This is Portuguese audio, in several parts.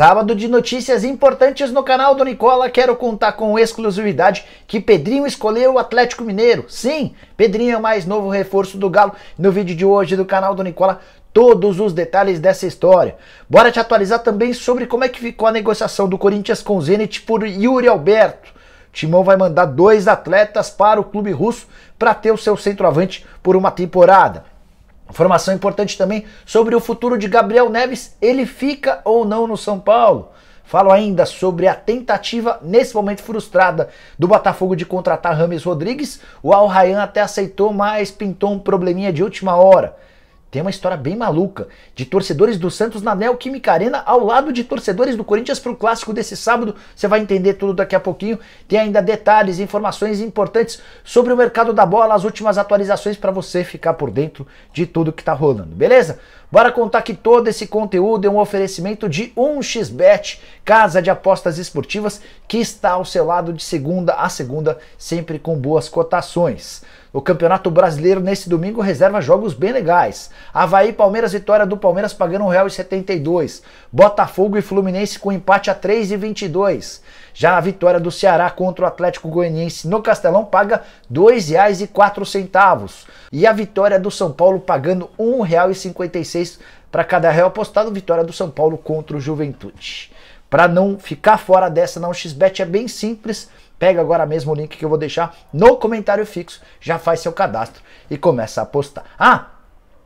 Sábado de notícias importantes no canal do Nicola. Quero contar com exclusividade que Pedrinho escolheu o Atlético Mineiro. Sim, Pedrinho é o mais novo reforço do Galo. No vídeo de hoje do canal do Nicola, todos os detalhes dessa história. Bora te atualizar também sobre como é que ficou a negociação do Corinthians com o Zenit por Yuri Alberto. Timão vai mandar dois atletas para o clube russo para ter o seu centroavante por uma temporada. Informação importante também sobre o futuro de Gabriel Neves, ele fica ou não no São Paulo? Falo ainda sobre a tentativa, nesse momento frustrada, do Botafogo de contratar Rames Rodrigues. O Al Rayan até aceitou, mas pintou um probleminha de última hora. Tem uma história bem maluca de torcedores do Santos na Neoquímica Arena ao lado de torcedores do Corinthians para o clássico desse sábado. Você vai entender tudo daqui a pouquinho. Tem ainda detalhes, informações importantes sobre o mercado da bola, as últimas atualizações para você ficar por dentro de tudo que está rolando, beleza? Bora contar que todo esse conteúdo é um oferecimento de 1xBet, casa de apostas esportivas que está ao seu lado de segunda a segunda, sempre com boas cotações. O Campeonato Brasileiro nesse domingo reserva jogos bem legais. Havaí, Palmeiras, vitória do Palmeiras pagando 1,72. Botafogo e Fluminense com empate a 3,22. Já a vitória do Ceará contra o Atlético Goianiense no Castelão paga R$ 2,04. E a vitória do São Paulo pagando R$ 1,56 para cada real apostado. Vitória do São Paulo contra o Juventude. Para não ficar fora dessa na XBET é bem simples Pega agora mesmo o link que eu vou deixar no comentário fixo, já faz seu cadastro e começa a postar. Ah,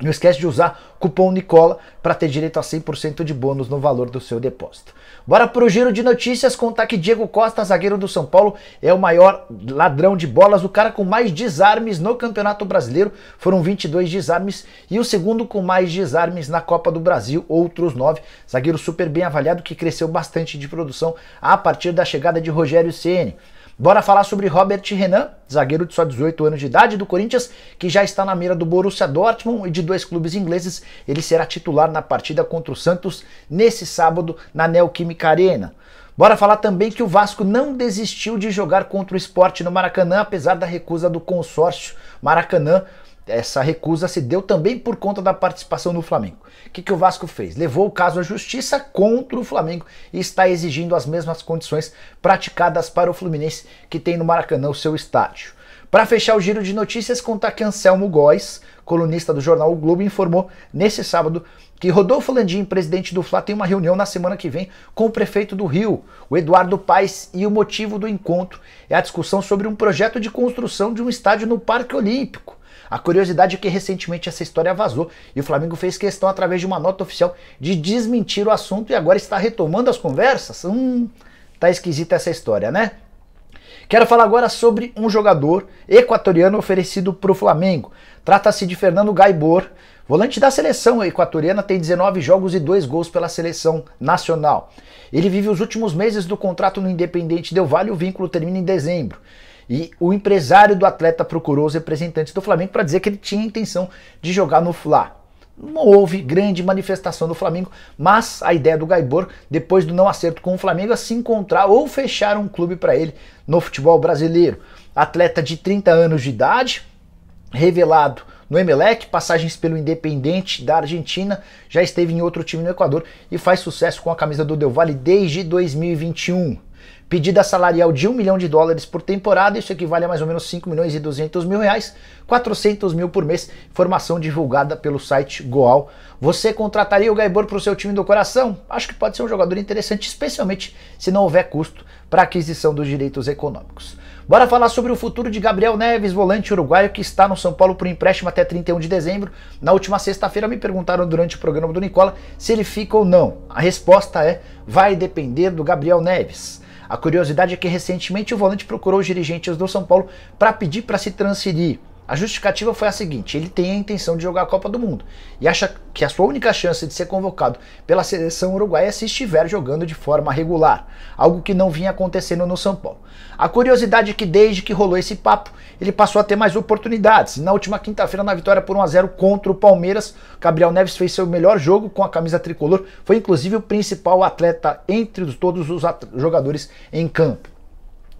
não esquece de usar cupom Nicola para ter direito a 100% de bônus no valor do seu depósito. Bora pro giro de notícias contar que Diego Costa, zagueiro do São Paulo, é o maior ladrão de bolas, o cara com mais desarmes no Campeonato Brasileiro, foram 22 desarmes e o segundo com mais desarmes na Copa do Brasil, outros 9. Zagueiro super bem avaliado que cresceu bastante de produção a partir da chegada de Rogério Ceni. Bora falar sobre Robert Renan, zagueiro de só 18 anos de idade do Corinthians, que já está na mira do Borussia Dortmund e de dois clubes ingleses. Ele será titular na partida contra o Santos nesse sábado na Neoquímica Arena. Bora falar também que o Vasco não desistiu de jogar contra o esporte no Maracanã, apesar da recusa do consórcio Maracanã essa recusa se deu também por conta da participação do Flamengo. O que, que o Vasco fez? Levou o caso à justiça contra o Flamengo e está exigindo as mesmas condições praticadas para o Fluminense, que tem no Maracanã o seu estádio. Para fechar o giro de notícias, contar que Anselmo Góes, colunista do jornal o Globo, informou nesse sábado que Rodolfo Landim, presidente do Fla, tem uma reunião na semana que vem com o prefeito do Rio, o Eduardo Paes, e o motivo do encontro é a discussão sobre um projeto de construção de um estádio no Parque Olímpico. A curiosidade é que recentemente essa história vazou e o Flamengo fez questão, através de uma nota oficial, de desmentir o assunto e agora está retomando as conversas? Hum, tá esquisita essa história, né? Quero falar agora sobre um jogador equatoriano oferecido para o Flamengo. Trata-se de Fernando Gaibor, volante da seleção equatoriana, tem 19 jogos e 2 gols pela seleção nacional. Ele vive os últimos meses do contrato no Independente Del Vale, o vínculo termina em dezembro. E o empresário do atleta procurou os representantes do Flamengo para dizer que ele tinha intenção de jogar no Fla. Não houve grande manifestação do Flamengo, mas a ideia do Gaibor, depois do não acerto com o Flamengo, é se encontrar ou fechar um clube para ele no futebol brasileiro. Atleta de 30 anos de idade, revelado no Emelec, passagens pelo Independente da Argentina, já esteve em outro time no Equador e faz sucesso com a camisa do Del Valle desde 2021. Pedida salarial de 1 milhão de dólares por temporada, isso equivale a mais ou menos 5 milhões e 200 mil reais, 400 mil por mês, informação divulgada pelo site Goal. Você contrataria o Gaibor para o seu time do coração? Acho que pode ser um jogador interessante, especialmente se não houver custo para aquisição dos direitos econômicos. Bora falar sobre o futuro de Gabriel Neves, volante uruguaio que está no São Paulo por empréstimo até 31 de dezembro. Na última sexta-feira me perguntaram durante o programa do Nicola se ele fica ou não. A resposta é: vai depender do Gabriel Neves. A curiosidade é que recentemente o volante procurou os dirigentes do São Paulo para pedir para se transferir. A justificativa foi a seguinte: ele tem a intenção de jogar a Copa do Mundo e acha que a sua única chance de ser convocado pela seleção uruguaia é se estiver jogando de forma regular, algo que não vinha acontecendo no São Paulo. A curiosidade é que desde que rolou esse papo, ele passou a ter mais oportunidades. na última quinta-feira, na vitória por 1 a 0 contra o Palmeiras, Gabriel Neves fez seu melhor jogo com a camisa tricolor, foi inclusive o principal atleta entre todos os jogadores em campo.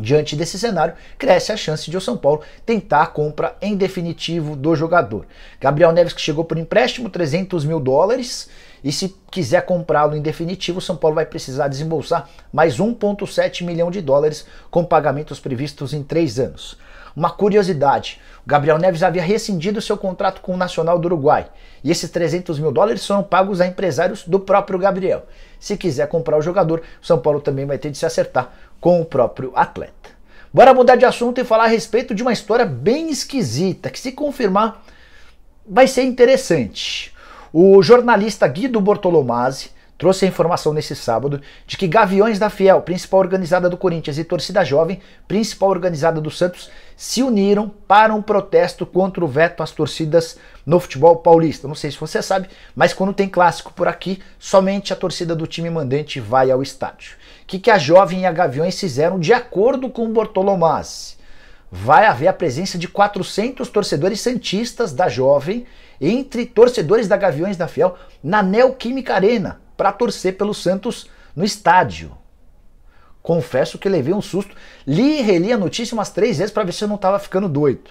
Diante desse cenário, cresce a chance de o São Paulo tentar a compra em definitivo do jogador. Gabriel Neves, que chegou por empréstimo, 300 mil dólares. E se quiser comprá-lo em definitivo, o São Paulo vai precisar desembolsar mais 1,7 milhão de dólares, com pagamentos previstos em três anos. Uma curiosidade: o Gabriel Neves havia rescindido seu contrato com o Nacional do Uruguai e esses 300 mil dólares foram pagos a empresários do próprio Gabriel. Se quiser comprar o jogador, o São Paulo também vai ter de se acertar com o próprio atleta. Bora mudar de assunto e falar a respeito de uma história bem esquisita que, se confirmar, vai ser interessante. O jornalista Guido Bortolomazzi trouxe a informação nesse sábado de que Gaviões da Fiel, principal organizada do Corinthians, e Torcida Jovem, principal organizada do Santos, se uniram para um protesto contra o veto às torcidas no futebol paulista. Não sei se você sabe, mas quando tem clássico por aqui, somente a torcida do time mandante vai ao estádio. O que, que a Jovem e a Gaviões fizeram de acordo com o Bortolomazzi? vai haver a presença de 400 torcedores santistas da Jovem entre torcedores da Gaviões da Fiel na Neoquímica Arena para torcer pelo Santos no estádio. Confesso que levei um susto. Li e reli a notícia umas três vezes para ver se eu não estava ficando doido.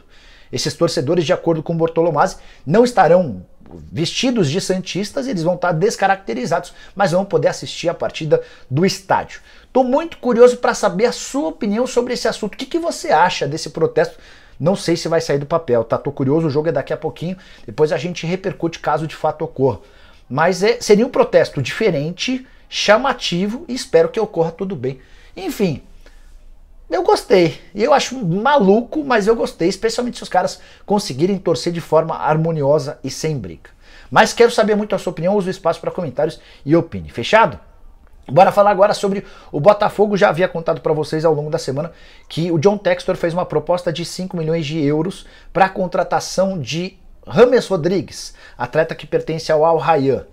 Esses torcedores, de acordo com Bortolomazzi, não estarão vestidos de santistas, eles vão estar descaracterizados, mas vão poder assistir a partida do estádio. Estou muito curioso para saber a sua opinião sobre esse assunto. O que, que você acha desse protesto? Não sei se vai sair do papel, tá? Tô curioso, o jogo é daqui a pouquinho. Depois a gente repercute caso de fato ocorra. Mas é, seria um protesto diferente, chamativo e espero que ocorra tudo bem. Enfim, eu gostei. Eu acho maluco, mas eu gostei, especialmente se os caras conseguirem torcer de forma harmoniosa e sem briga. Mas quero saber muito a sua opinião, uso o espaço para comentários e opine. Fechado? Bora falar agora sobre o Botafogo. Já havia contado para vocês ao longo da semana que o John Textor fez uma proposta de 5 milhões de euros para a contratação de Rames Rodrigues, atleta que pertence ao Al Rayyan.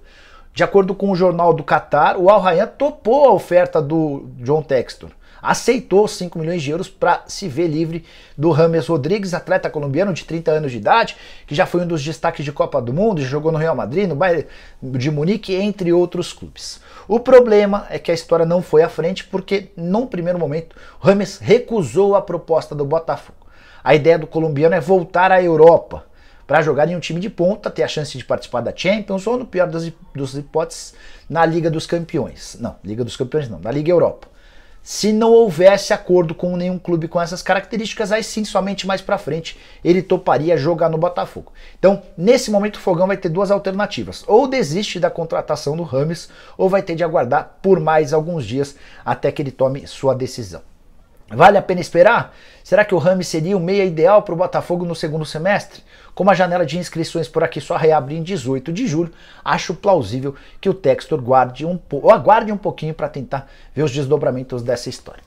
De acordo com o jornal do Catar, o Al Rayyan topou a oferta do John Textor. Aceitou 5 milhões de euros para se ver livre do Rames Rodrigues, atleta colombiano de 30 anos de idade, que já foi um dos destaques de Copa do Mundo, jogou no Real Madrid, no Bayern de Munique, entre outros clubes. O problema é que a história não foi à frente porque, num primeiro momento, Rames recusou a proposta do Botafogo. A ideia do colombiano é voltar à Europa para jogar em um time de ponta, ter a chance de participar da Champions ou, no pior das, das hipóteses, na Liga dos Campeões. Não, Liga dos Campeões não, na Liga Europa. Se não houvesse acordo com nenhum clube com essas características, aí sim, somente mais para frente, ele toparia jogar no Botafogo. Então, nesse momento, o Fogão vai ter duas alternativas: ou desiste da contratação do Rames, ou vai ter de aguardar por mais alguns dias até que ele tome sua decisão. Vale a pena esperar? Será que o Rami seria o meia ideal para o Botafogo no segundo semestre? Como a janela de inscrições por aqui só reabre em 18 de julho, acho plausível que o Textor guarde um aguarde um pouquinho para tentar ver os desdobramentos dessa história.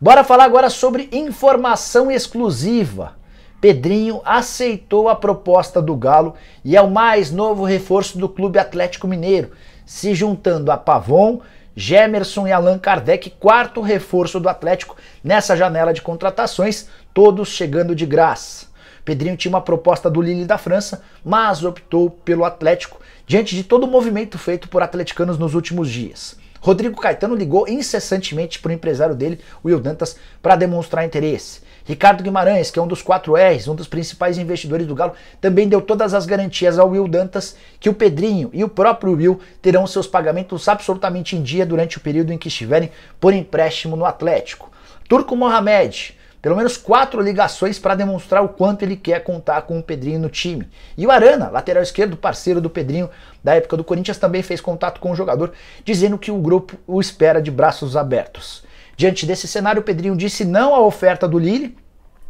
Bora falar agora sobre informação exclusiva. Pedrinho aceitou a proposta do Galo e é o mais novo reforço do Clube Atlético Mineiro, se juntando a Pavon Gemerson e Allan Kardec, quarto reforço do Atlético nessa janela de contratações, todos chegando de graça. Pedrinho tinha uma proposta do Lille da França, mas optou pelo Atlético diante de todo o movimento feito por atleticanos nos últimos dias. Rodrigo Caetano ligou incessantemente para o empresário dele, Will Dantas, para demonstrar interesse. Ricardo Guimarães, que é um dos quatro R's, um dos principais investidores do Galo, também deu todas as garantias ao Will Dantas que o Pedrinho e o próprio Will terão seus pagamentos absolutamente em dia durante o período em que estiverem por empréstimo no Atlético. Turco Mohamed, pelo menos quatro ligações para demonstrar o quanto ele quer contar com o Pedrinho no time. E o Arana, lateral esquerdo, parceiro do Pedrinho da época do Corinthians, também fez contato com o jogador, dizendo que o grupo o espera de braços abertos. Diante desse cenário, o Pedrinho disse não à oferta do Lille.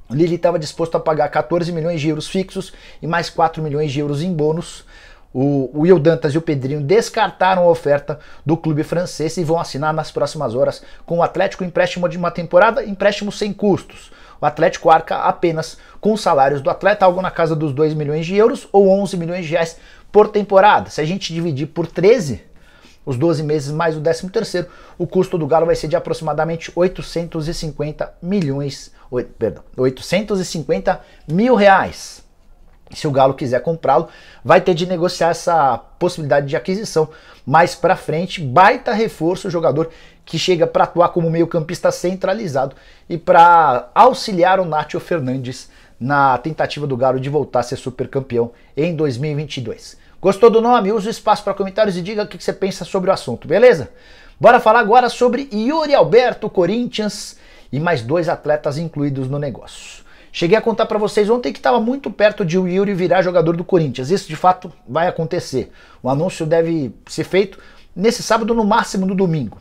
O Lille estava disposto a pagar 14 milhões de euros fixos e mais 4 milhões de euros em bônus. O, o Will Dantas e o Pedrinho descartaram a oferta do clube francês e vão assinar nas próximas horas com o Atlético empréstimo de uma temporada, empréstimo sem custos. O Atlético arca apenas com os salários do atleta, algo na casa dos 2 milhões de euros ou 11 milhões de reais por temporada. Se a gente dividir por 13, os 12 meses mais o 13 terceiro, o custo do Galo vai ser de aproximadamente 850 milhões, perdão, 850 mil reais. Se o Galo quiser comprá-lo, vai ter de negociar essa possibilidade de aquisição mais para frente. Baita reforço, o jogador que chega para atuar como meio-campista centralizado e para auxiliar o Nátio Fernandes na tentativa do Galo de voltar a ser supercampeão em 2022. Gostou do nome? Use o espaço para comentários e diga o que você pensa sobre o assunto, beleza? Bora falar agora sobre Yuri Alberto, Corinthians e mais dois atletas incluídos no negócio. Cheguei a contar para vocês ontem que estava muito perto de o Yuri virar jogador do Corinthians. Isso de fato vai acontecer. O anúncio deve ser feito nesse sábado, no máximo no domingo,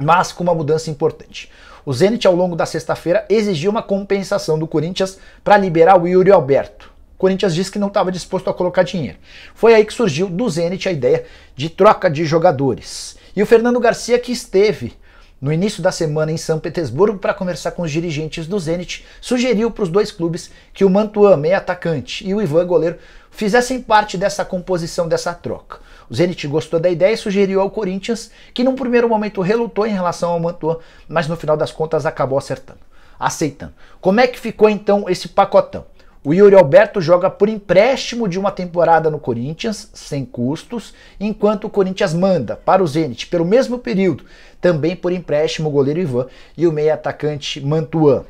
mas com uma mudança importante. O Zenit, ao longo da sexta-feira, exigiu uma compensação do Corinthians para liberar o Yuri Alberto. Corinthians disse que não estava disposto a colocar dinheiro. Foi aí que surgiu do Zenit a ideia de troca de jogadores. E o Fernando Garcia, que esteve no início da semana em São Petersburgo para conversar com os dirigentes do Zenit, sugeriu para os dois clubes que o Mantuan, meia atacante, e o Ivan, goleiro, fizessem parte dessa composição dessa troca. O Zenit gostou da ideia e sugeriu ao Corinthians, que num primeiro momento relutou em relação ao Mantuan, mas no final das contas acabou acertando, aceitando. Como é que ficou então esse pacotão? O Yuri Alberto joga por empréstimo de uma temporada no Corinthians, sem custos, enquanto o Corinthians manda para o Zenit pelo mesmo período, também por empréstimo o goleiro Ivan e o meia atacante Mantuan.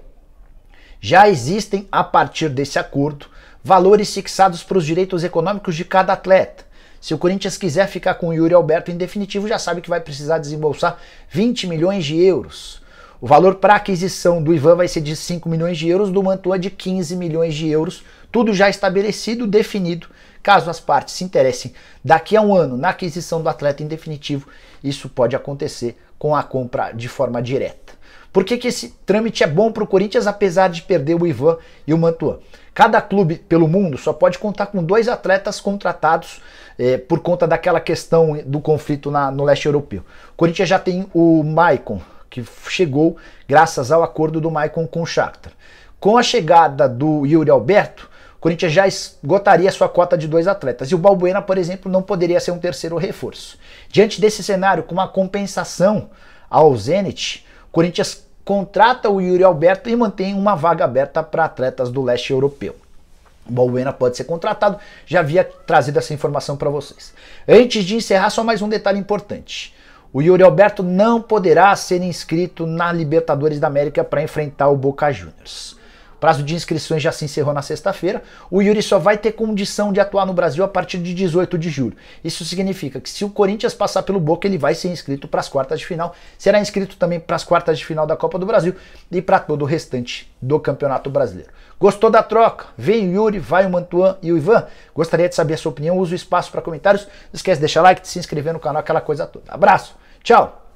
Já existem, a partir desse acordo, valores fixados para os direitos econômicos de cada atleta. Se o Corinthians quiser ficar com o Yuri Alberto em definitivo, já sabe que vai precisar desembolsar 20 milhões de euros. O valor para aquisição do Ivan vai ser de 5 milhões de euros, do Mantua de 15 milhões de euros. Tudo já estabelecido, definido. Caso as partes se interessem daqui a um ano na aquisição do atleta em definitivo, isso pode acontecer com a compra de forma direta. Por que, que esse trâmite é bom para o Corinthians, apesar de perder o Ivan e o Mantua? Cada clube pelo mundo só pode contar com dois atletas contratados eh, por conta daquela questão do conflito na, no leste europeu. O Corinthians já tem o Maicon, que chegou graças ao acordo do Maicon com o Shakhtar. Com a chegada do Yuri Alberto, o Corinthians já esgotaria sua cota de dois atletas. E o Balbuena, por exemplo, não poderia ser um terceiro reforço. Diante desse cenário, com uma compensação ao Zenit, o Corinthians contrata o Yuri Alberto e mantém uma vaga aberta para atletas do leste europeu. O Balbuena pode ser contratado, já havia trazido essa informação para vocês. Antes de encerrar, só mais um detalhe importante o Yuri Alberto não poderá ser inscrito na Libertadores da América para enfrentar o Boca Juniors prazo de inscrições já se encerrou na sexta-feira. O Yuri só vai ter condição de atuar no Brasil a partir de 18 de julho. Isso significa que se o Corinthians passar pelo Boca, ele vai ser inscrito para as quartas de final. Será inscrito também para as quartas de final da Copa do Brasil e para todo o restante do Campeonato Brasileiro. Gostou da troca? Vem o Yuri, vai o Mantuan e o Ivan. Gostaria de saber a sua opinião. Usa o espaço para comentários. Não esquece de deixar like, de se inscrever no canal, aquela coisa toda. Abraço, tchau!